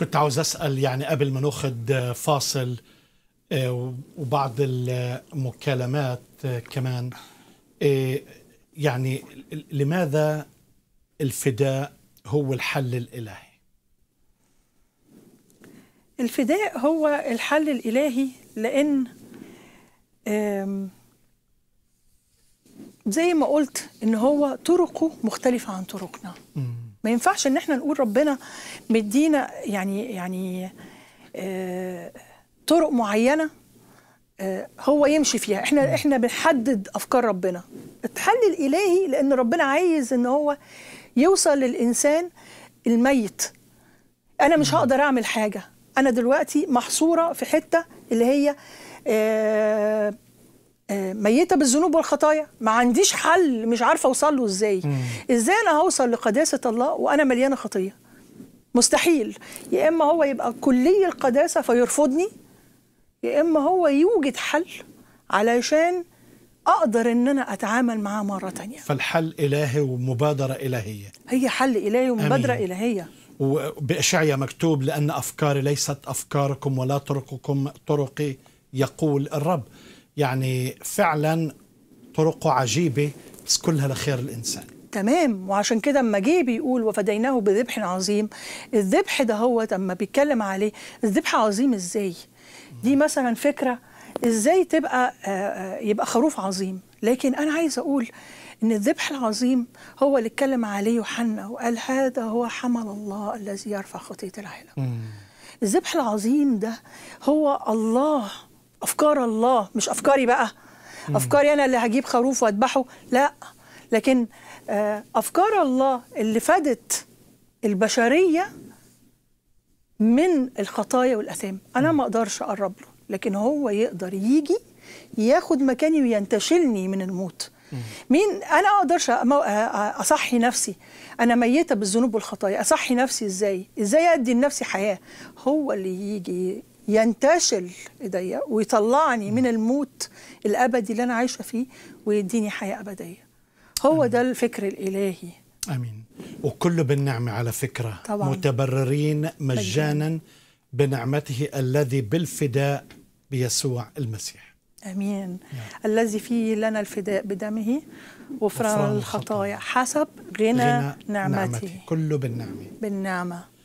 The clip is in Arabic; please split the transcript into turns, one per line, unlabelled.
كنت عاوز اسال يعني قبل ما ناخد فاصل آه، وبعض المكالمات آه، كمان آه، يعني لماذا الفداء هو الحل الالهي؟
الفداء هو الحل الالهي لان زي ما قلت ان هو طرقه مختلفه عن طرقنا. م. ما ينفعش ان احنا نقول ربنا مدينا يعني يعني آه طرق معينه آه هو يمشي فيها احنا احنا بنحدد افكار ربنا التحلي الالهي لان ربنا عايز ان هو يوصل للانسان الميت انا مش هقدر اعمل حاجه انا دلوقتي محصوره في حته اللي هي آه، ميته بالذنوب والخطايا ما عنديش حل مش عارفه اوصل له ازاي مم. ازاي انا هوصل لقداسه الله وانا مليانه خطيه مستحيل يا اما هو يبقى كلي القداسه فيرفضني يا اما هو يوجد حل علشان اقدر ان انا اتعامل معاه مره تانية
فالحل الهي ومبادره الهيه
هي حل الهي ومبادره أمين. الهيه
وباشعيا مكتوب لان افكاري ليست افكاركم ولا طرقكم طرقي يقول الرب يعني فعلا طرقه عجيبة بس كلها لخير الإنسان
تمام وعشان كده اما جه بيقول وفديناه بذبح عظيم الذبح ده هو اما بيتكلم عليه الذبح عظيم ازاي دي مثلا فكره ازاي تبقى آه، آه، يبقى خروف عظيم لكن انا عايز اقول ان الذبح العظيم هو اللي اتكلم عليه يوحنا وقال هذا هو حمل الله الذي يرفع خطيه العالم الذبح العظيم ده هو الله افكار الله مش افكاري بقى افكاري انا اللي هجيب خروف واذبحه لا لكن آه، افكار الله اللي فادت البشريه من الخطايا والاثام انا ما اقدرش اقرب له لكن هو يقدر يجي ياخد مكاني وينتشلني من الموت مين انا اقدرش اصحي نفسي انا ميته بالذنوب والخطايا اصحي نفسي ازاي ازاي ادي لنفسي حياه هو اللي يجي ينتشل ايديا ويطلعني من الموت الابدي اللي انا عايشه فيه ويديني حياه ابديه هو ده الفكر الالهي
امين وكل بالنعمه على فكره طبعا. متبررين مجانا بنعمته الذي بالفداء بيسوع المسيح
امين نعم. الذي فيه لنا الفداء بدمه غفران الخطايا حسب غنى, غنى نعمته. نعمته
كله بالنعمه
بالنعمه